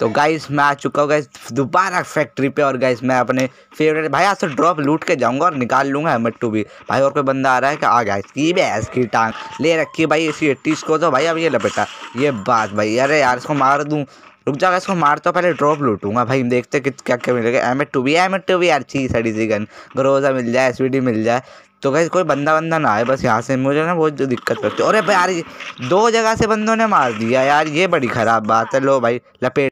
तो गाइस मैं आ चुका हूँ गाइस दोबारा फैक्ट्री पे और गाइस मैं अपने फेवरेट भाई आज से ड्रॉप लूट के जाऊँगा और निकाल लूंगा हेमट टू भी भाई और कोई बंदा आ रहा है कि आ गाइस की भैंस की टांग ले रखी भाई इसी एट्टीस को तो भाई अब ये लपेटा ये बात भाई अरे यार इसको मार दूँ रुक जाओ इसको मारता तो पहले ड्रॉप लूटूंगा भाई देखते कित क्या क्या मिलेगा एम एट टू भी एम एट टू भी यार छी सड़ी सी गन ग्रोजा मिल जाए एस मिल जाए तो कैसे कोई बंदा बंदा ना आए बस यहाँ से मुझे ना बहुत दिक्कत पड़ती है अरे भाई यार दो जगह से बंदों ने मार दिया यार ये बड़ी ख़राब बात है लो भाई लपेट